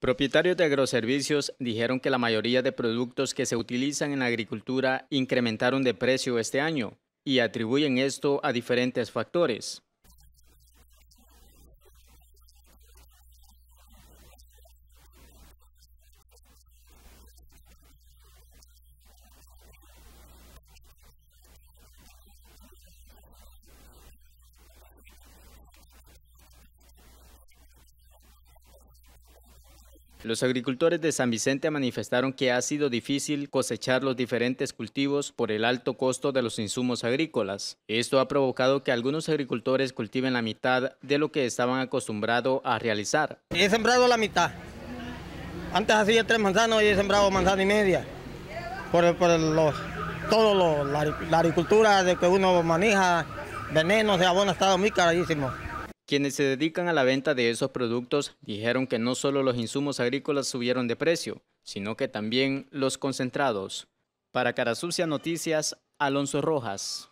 Propietarios de agroservicios dijeron que la mayoría de productos que se utilizan en la agricultura incrementaron de precio este año y atribuyen esto a diferentes factores. Los agricultores de San Vicente manifestaron que ha sido difícil cosechar los diferentes cultivos por el alto costo de los insumos agrícolas. Esto ha provocado que algunos agricultores cultiven la mitad de lo que estaban acostumbrados a realizar. He sembrado la mitad. Antes hacía tres manzanas, y he sembrado manzana y media. Por, por los, todo lo, la, agricultura de que uno maneja, veneno, se abona, ha estado muy carísimo. Quienes se dedican a la venta de esos productos dijeron que no solo los insumos agrícolas subieron de precio, sino que también los concentrados. Para Carasucia Noticias, Alonso Rojas.